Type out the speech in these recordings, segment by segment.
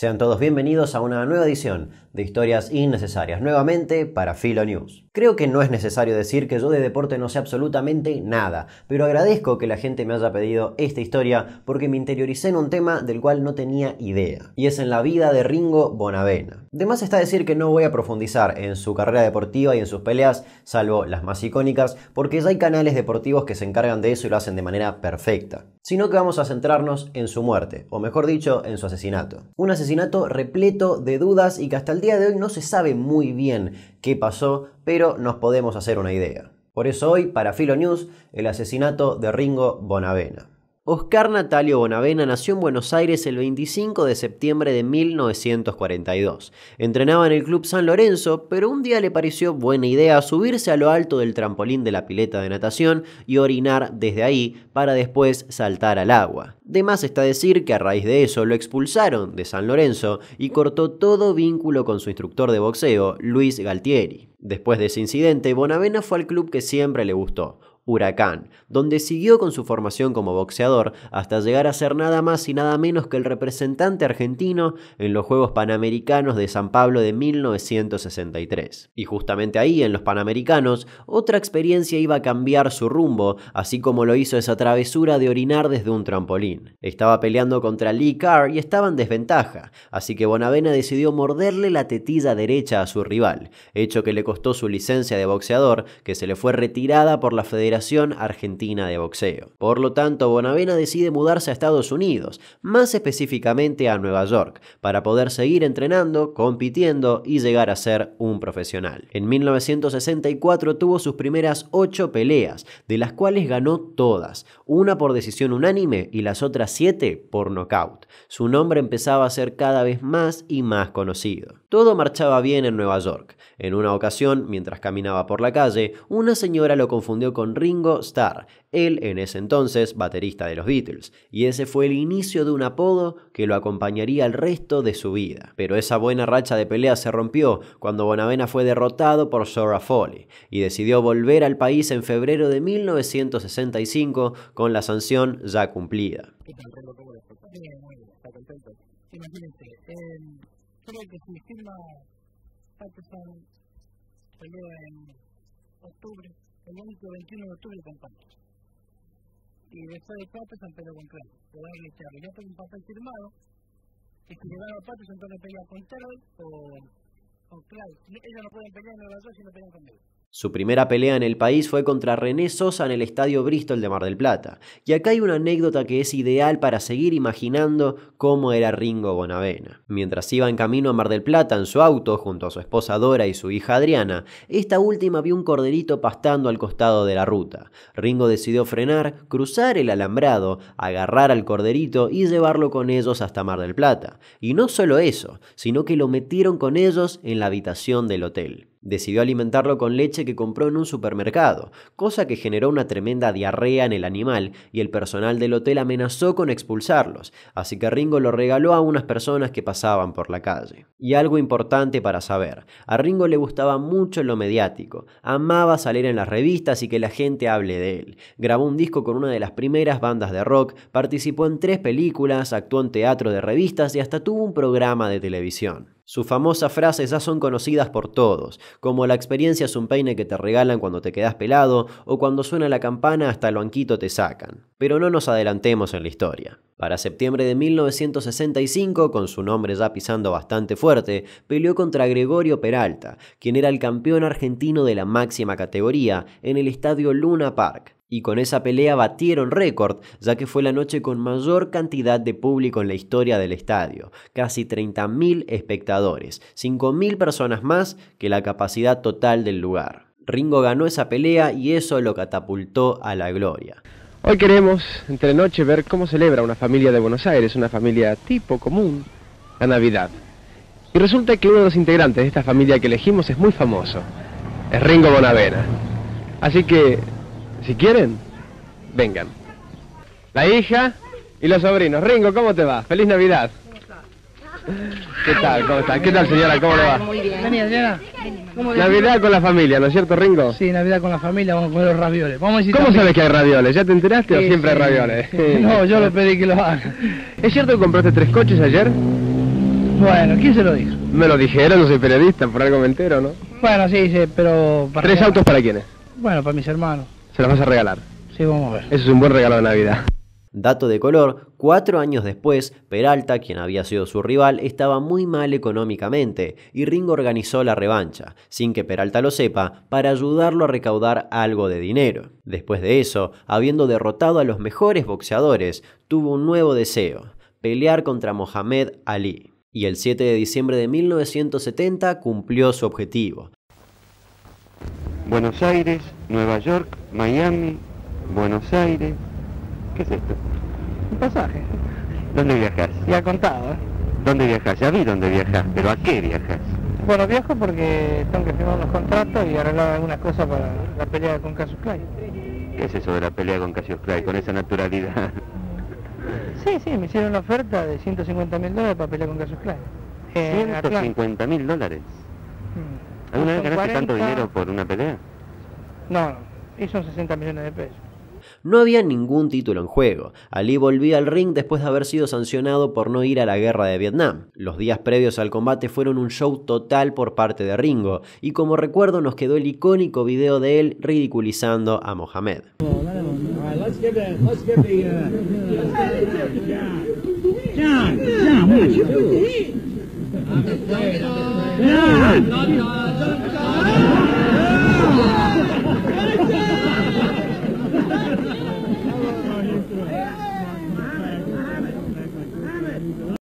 Sean todos bienvenidos a una nueva edición de Historias Innecesarias, nuevamente para Filo News. Creo que no es necesario decir que yo de deporte no sé absolutamente nada, pero agradezco que la gente me haya pedido esta historia porque me interioricé en un tema del cual no tenía idea, y es en la vida de Ringo Bonavena. De está decir que no voy a profundizar en su carrera deportiva y en sus peleas, salvo las más icónicas, porque ya hay canales deportivos que se encargan de eso y lo hacen de manera perfecta, sino que vamos a centrarnos en su muerte, o mejor dicho, en su asesinato asesinato repleto de dudas y que hasta el día de hoy no se sabe muy bien qué pasó, pero nos podemos hacer una idea. Por eso hoy, para Filo News, el asesinato de Ringo Bonavena. Oscar Natalio Bonavena nació en Buenos Aires el 25 de septiembre de 1942. Entrenaba en el Club San Lorenzo, pero un día le pareció buena idea subirse a lo alto del trampolín de la pileta de natación y orinar desde ahí para después saltar al agua. De más está decir que a raíz de eso lo expulsaron de San Lorenzo y cortó todo vínculo con su instructor de boxeo, Luis Galtieri. Después de ese incidente, Bonavena fue al club que siempre le gustó, Huracán, donde siguió con su formación como boxeador hasta llegar a ser nada más y nada menos que el representante argentino en los Juegos Panamericanos de San Pablo de 1963. Y justamente ahí, en los Panamericanos, otra experiencia iba a cambiar su rumbo, así como lo hizo esa travesura de orinar desde un trampolín. Estaba peleando contra Lee Carr y estaba en desventaja, así que Bonavena decidió morderle la tetilla derecha a su rival, hecho que le costó su licencia de boxeador, que se le fue retirada por la Federación Argentina de Boxeo. Por lo tanto, Bonavena decide mudarse a Estados Unidos, más específicamente a Nueva York, para poder seguir entrenando, compitiendo y llegar a ser un profesional. En 1964 tuvo sus primeras ocho peleas, de las cuales ganó todas, una por decisión unánime y las otras siete por nocaut. Su nombre empezaba a ser cada vez más y más conocido. Todo marchaba bien en Nueva York. En una ocasión, mientras caminaba por la calle, una señora lo confundió con Ringo Starr, él en ese entonces baterista de los Beatles, y ese fue el inicio de un apodo que lo acompañaría el resto de su vida. Pero esa buena racha de pelea se rompió cuando Bonavena fue derrotado por Zora Foley y decidió volver al país en febrero de 1965 con la sanción ya cumplida creo que si firma Patterson pelea en octubre, el único 21 de octubre con Patterson. Y después de Patterson pelea con Clay le va a glitchar. Y tengo un papel firmado, y si le dan a Patterson entonces pelea con Terry o con Ellos no pueden pelear en Nueva York si no pelean conmigo. Su primera pelea en el país fue contra René Sosa en el Estadio Bristol de Mar del Plata, y acá hay una anécdota que es ideal para seguir imaginando cómo era Ringo Bonavena. Mientras iba en camino a Mar del Plata en su auto junto a su esposa Dora y su hija Adriana, esta última vio un corderito pastando al costado de la ruta. Ringo decidió frenar, cruzar el alambrado, agarrar al corderito y llevarlo con ellos hasta Mar del Plata. Y no solo eso, sino que lo metieron con ellos en la habitación del hotel decidió alimentarlo con leche que compró en un supermercado, cosa que generó una tremenda diarrea en el animal y el personal del hotel amenazó con expulsarlos, así que Ringo lo regaló a unas personas que pasaban por la calle. Y algo importante para saber, a Ringo le gustaba mucho lo mediático, amaba salir en las revistas y que la gente hable de él. Grabó un disco con una de las primeras bandas de rock, participó en tres películas, actuó en teatro de revistas y hasta tuvo un programa de televisión. Sus famosas frases ya son conocidas por todos, como la experiencia es un peine que te regalan cuando te quedas pelado o cuando suena la campana hasta el banquito te sacan. Pero no nos adelantemos en la historia. Para septiembre de 1965, con su nombre ya pisando bastante fuerte, peleó contra Gregorio Peralta, quien era el campeón argentino de la máxima categoría, en el estadio Luna Park. Y con esa pelea batieron récord, ya que fue la noche con mayor cantidad de público en la historia del estadio, casi 30.000 espectadores, 5.000 personas más que la capacidad total del lugar. Ringo ganó esa pelea y eso lo catapultó a la gloria. Hoy queremos, entre noche, ver cómo celebra una familia de Buenos Aires, una familia tipo común, la Navidad. Y resulta que uno de los integrantes de esta familia que elegimos es muy famoso, es Ringo Bonavena. Así que si quieren, vengan. La hija y los sobrinos. Ringo, ¿cómo te va? Feliz Navidad. ¿Qué tal? ¿Cómo está? ¿Qué tal, señora? ¿Cómo le va? Navidad con la familia, ¿no es cierto, Ringo? Sí, Navidad con la familia, vamos a comer los ravioles. ¿Cómo sabes que hay ravioles? ¿Ya te enteraste o siempre hay ravioles? no, yo lo pedí que lo hagan. ¿Es cierto que compraste tres coches ayer? Bueno, ¿quién se lo dijo? Me lo dijeron, no soy periodista, por algo me entero, ¿no? Bueno, sí, sí, pero... ¿Tres autos para quiénes? Bueno, para mis hermanos. Se las vas a regalar. Sí, vamos a ver. Eso es un buen regalo de Navidad. Dato de color, cuatro años después, Peralta, quien había sido su rival, estaba muy mal económicamente y Ringo organizó la revancha, sin que Peralta lo sepa, para ayudarlo a recaudar algo de dinero. Después de eso, habiendo derrotado a los mejores boxeadores, tuvo un nuevo deseo, pelear contra Mohamed Ali. Y el 7 de diciembre de 1970 cumplió su objetivo. Buenos Aires, Nueva York, Miami, Buenos Aires. ¿Qué es esto? Un pasaje. ¿Dónde viajas? Ya contado. ¿eh? ¿Dónde viajas? Ya vi dónde viajas, pero ¿a qué viajas? Bueno, viajo porque tengo que firmar unos contratos y arreglar algunas cosas para la pelea con Cassius Clay. ¿Qué es eso de la pelea con Cassius Clay, con esa naturalidad? Sí, sí, me hicieron una oferta de 150 mil dólares para pelear con Cassius Clay. ¿150 mil dólares? Mm. ¿Alguna vez ganaste tanto dinero por una pelea? No, no 60 millones de pesos. No había ningún título en juego. Ali volvía al ring después de haber sido sancionado por no ir a la guerra de Vietnam. Los días previos al combate fueron un show total por parte de Ringo, y como recuerdo nos quedó el icónico video de él ridiculizando a Mohamed.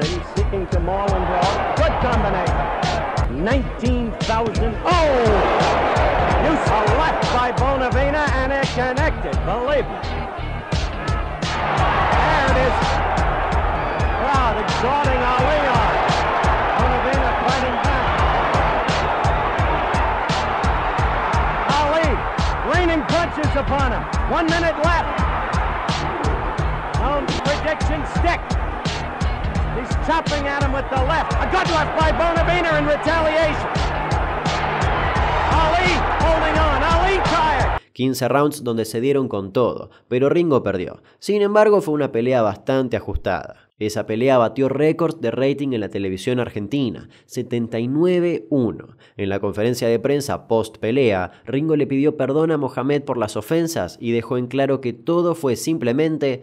Austin seeking to Marlon Brown. Good combination. 19,000. Oh! Use a left by Bonavina, and it connected. Believe me. There it is. Crowd exhorting Ali on. Bonavina fighting back. Ali raining punches upon him. One minute left. Own prediction stick. He's at him with the left. in retaliation. Ali 15 rounds donde se dieron con todo, pero Ringo perdió. Sin embargo, fue una pelea bastante ajustada. Esa pelea batió récords de rating en la televisión argentina, 79-1. En la conferencia de prensa post pelea, Ringo le pidió perdón a Mohamed por las ofensas y dejó en claro que todo fue simplemente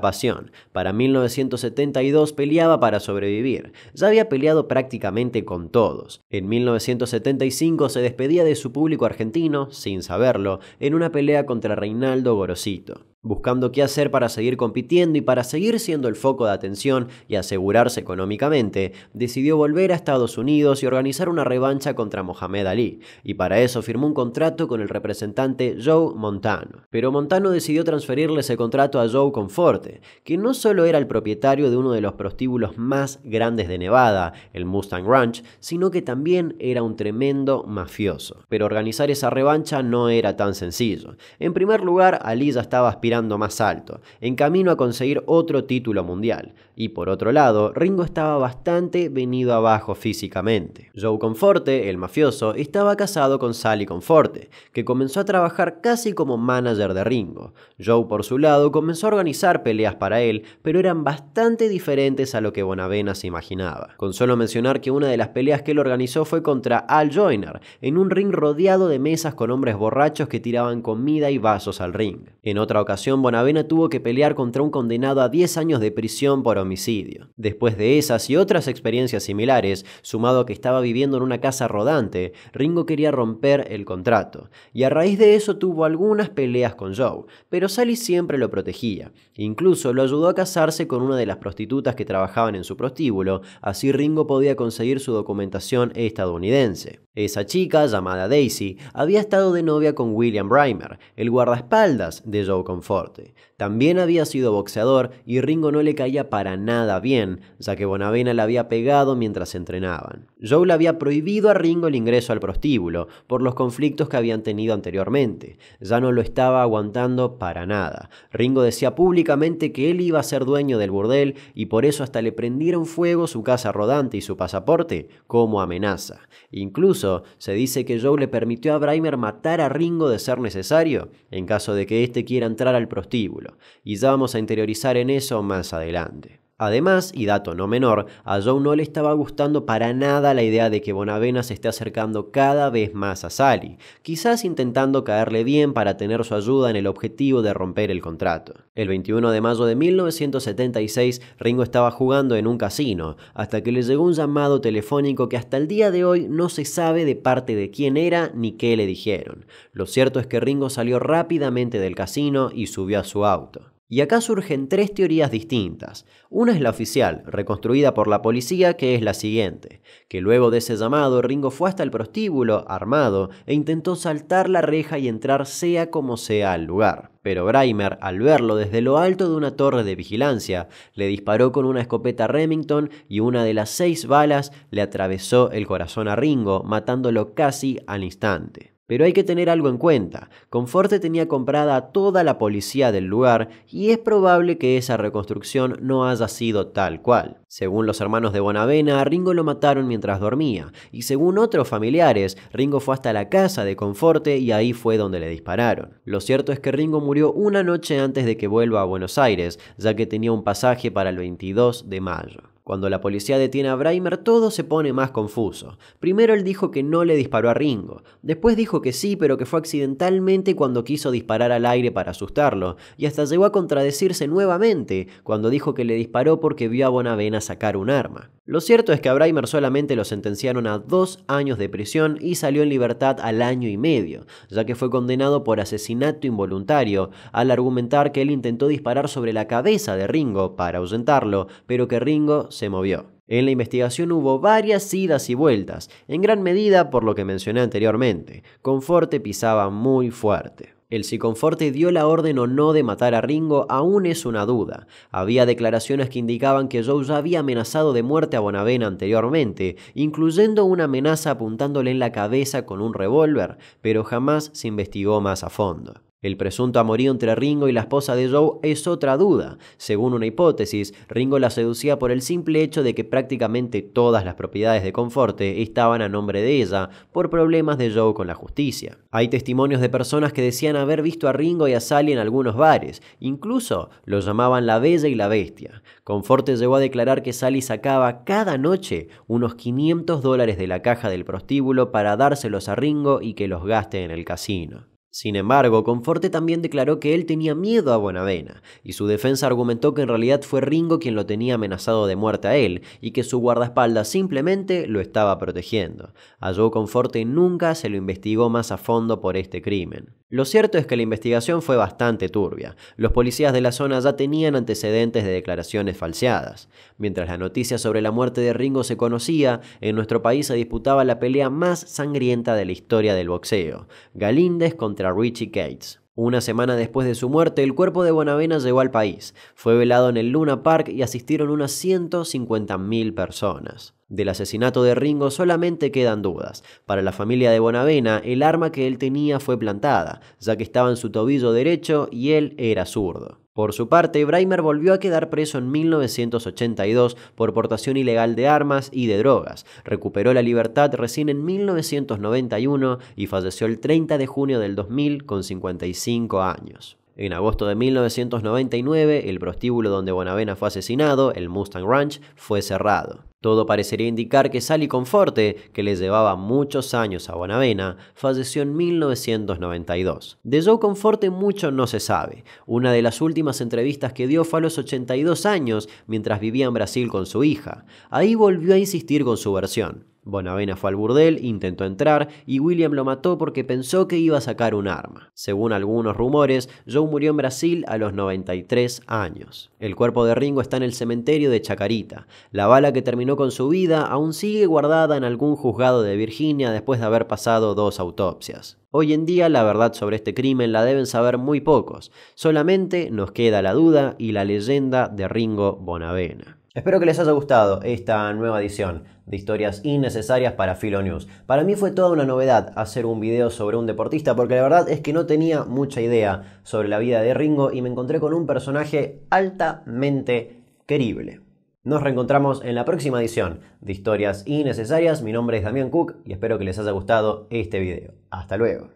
Pasión. Para 1972 peleaba para sobrevivir. Ya había peleado prácticamente con todos. En 1975 se despedía de su público argentino, sin saberlo, en una pelea contra Reinaldo Gorosito buscando qué hacer para seguir compitiendo y para seguir siendo el foco de atención y asegurarse económicamente, decidió volver a Estados Unidos y organizar una revancha contra Mohamed Ali, y para eso firmó un contrato con el representante Joe Montano. Pero Montano decidió transferirle ese contrato a Joe Conforte, que no solo era el propietario de uno de los prostíbulos más grandes de Nevada, el Mustang Ranch, sino que también era un tremendo mafioso. Pero organizar esa revancha no era tan sencillo. En primer lugar, Ali ya estaba más alto, en camino a conseguir otro título mundial. Y por otro lado, Ringo estaba bastante venido abajo físicamente. Joe Conforte, el mafioso, estaba casado con Sally Conforte, que comenzó a trabajar casi como manager de Ringo. Joe, por su lado, comenzó a organizar peleas para él, pero eran bastante diferentes a lo que Bonavena se imaginaba. Con solo mencionar que una de las peleas que él organizó fue contra Al Joyner, en un ring rodeado de mesas con hombres borrachos que tiraban comida y vasos al ring. En otra ocasión, Bonavena tuvo que pelear contra un condenado a 10 años de prisión por homicidio. Después de esas y otras experiencias similares, sumado a que estaba viviendo en una casa rodante, Ringo quería romper el contrato, y a raíz de eso tuvo algunas peleas con Joe, pero Sally siempre lo protegía. Incluso lo ayudó a casarse con una de las prostitutas que trabajaban en su prostíbulo, así Ringo podía conseguir su documentación estadounidense. Esa chica, llamada Daisy, había estado de novia con William Reimer, el guardaespaldas de Joe forte También había sido boxeador y Ringo no le caía para nada bien, ya que Bonavena le había pegado mientras entrenaban. Joe le había prohibido a Ringo el ingreso al prostíbulo por los conflictos que habían tenido anteriormente. Ya no lo estaba aguantando para nada. Ringo decía públicamente que él iba a ser dueño del burdel y por eso hasta le prendieron fuego su casa rodante y su pasaporte como amenaza. Incluso se dice que Joe le permitió a Breimer matar a Ringo de ser necesario en caso de que éste quiera entrar al prostíbulo y ya vamos a interiorizar en eso más adelante. Además, y dato no menor, a Joe no le estaba gustando para nada la idea de que Bonavena se esté acercando cada vez más a Sally, quizás intentando caerle bien para tener su ayuda en el objetivo de romper el contrato. El 21 de mayo de 1976, Ringo estaba jugando en un casino, hasta que le llegó un llamado telefónico que hasta el día de hoy no se sabe de parte de quién era ni qué le dijeron. Lo cierto es que Ringo salió rápidamente del casino y subió a su auto. Y acá surgen tres teorías distintas. Una es la oficial, reconstruida por la policía, que es la siguiente, que luego de ese llamado Ringo fue hasta el prostíbulo, armado, e intentó saltar la reja y entrar sea como sea al lugar. Pero Breimer, al verlo desde lo alto de una torre de vigilancia, le disparó con una escopeta Remington y una de las seis balas le atravesó el corazón a Ringo, matándolo casi al instante. Pero hay que tener algo en cuenta. Conforte tenía comprada a toda la policía del lugar y es probable que esa reconstrucción no haya sido tal cual. Según los hermanos de Bonavena, Ringo lo mataron mientras dormía y según otros familiares, Ringo fue hasta la casa de Conforte y ahí fue donde le dispararon. Lo cierto es que Ringo murió una noche antes de que vuelva a Buenos Aires, ya que tenía un pasaje para el 22 de mayo. Cuando la policía detiene a Braimer, todo se pone más confuso. Primero él dijo que no le disparó a Ringo, después dijo que sí, pero que fue accidentalmente cuando quiso disparar al aire para asustarlo, y hasta llegó a contradecirse nuevamente cuando dijo que le disparó porque vio a Bonavena sacar un arma. Lo cierto es que a Braimer solamente lo sentenciaron a dos años de prisión y salió en libertad al año y medio, ya que fue condenado por asesinato involuntario, al argumentar que él intentó disparar sobre la cabeza de Ringo para ahuyentarlo, pero que Ringo se movió. En la investigación hubo varias idas y vueltas, en gran medida por lo que mencioné anteriormente. Conforte pisaba muy fuerte. El si Conforte dio la orden o no de matar a Ringo aún es una duda. Había declaraciones que indicaban que Joe ya había amenazado de muerte a Bonavena anteriormente, incluyendo una amenaza apuntándole en la cabeza con un revólver, pero jamás se investigó más a fondo. El presunto amorío entre Ringo y la esposa de Joe es otra duda. Según una hipótesis, Ringo la seducía por el simple hecho de que prácticamente todas las propiedades de Conforte estaban a nombre de ella, por problemas de Joe con la justicia. Hay testimonios de personas que decían haber visto a Ringo y a Sally en algunos bares, incluso lo llamaban la Bella y la Bestia. Conforte llegó a declarar que Sally sacaba cada noche unos 500 dólares de la caja del prostíbulo para dárselos a Ringo y que los gaste en el casino. Sin embargo, Conforte también declaró que él tenía miedo a Buenavena y su defensa argumentó que en realidad fue Ringo quien lo tenía amenazado de muerte a él, y que su guardaespaldas simplemente lo estaba protegiendo. A Conforte nunca se lo investigó más a fondo por este crimen. Lo cierto es que la investigación fue bastante turbia. Los policías de la zona ya tenían antecedentes de declaraciones falseadas. Mientras la noticia sobre la muerte de Ringo se conocía, en nuestro país se disputaba la pelea más sangrienta de la historia del boxeo, Galíndez contra Richie Gates. Una semana después de su muerte, el cuerpo de Bonavena llegó al país. Fue velado en el Luna Park y asistieron unas 150.000 personas. Del asesinato de Ringo solamente quedan dudas. Para la familia de Bonavena, el arma que él tenía fue plantada, ya que estaba en su tobillo derecho y él era zurdo. Por su parte, Breimer volvió a quedar preso en 1982 por portación ilegal de armas y de drogas, recuperó la libertad recién en 1991 y falleció el 30 de junio del 2000 con 55 años. En agosto de 1999, el prostíbulo donde Bonavena fue asesinado, el Mustang Ranch, fue cerrado. Todo parecería indicar que Sally Conforte, que le llevaba muchos años a Bonavena, falleció en 1992. De Joe Conforte mucho no se sabe. Una de las últimas entrevistas que dio fue a los 82 años, mientras vivía en Brasil con su hija. Ahí volvió a insistir con su versión. Bonavena fue al burdel, intentó entrar y William lo mató porque pensó que iba a sacar un arma. Según algunos rumores, Joe murió en Brasil a los 93 años. El cuerpo de Ringo está en el cementerio de Chacarita. La bala que terminó con su vida aún sigue guardada en algún juzgado de Virginia después de haber pasado dos autopsias. Hoy en día la verdad sobre este crimen la deben saber muy pocos, solamente nos queda la duda y la leyenda de Ringo Bonavena. Espero que les haya gustado esta nueva edición de historias innecesarias para Filonews. Para mí fue toda una novedad hacer un video sobre un deportista porque la verdad es que no tenía mucha idea sobre la vida de Ringo y me encontré con un personaje altamente querible. Nos reencontramos en la próxima edición de Historias Innecesarias. Mi nombre es Damián Cook y espero que les haya gustado este video. Hasta luego.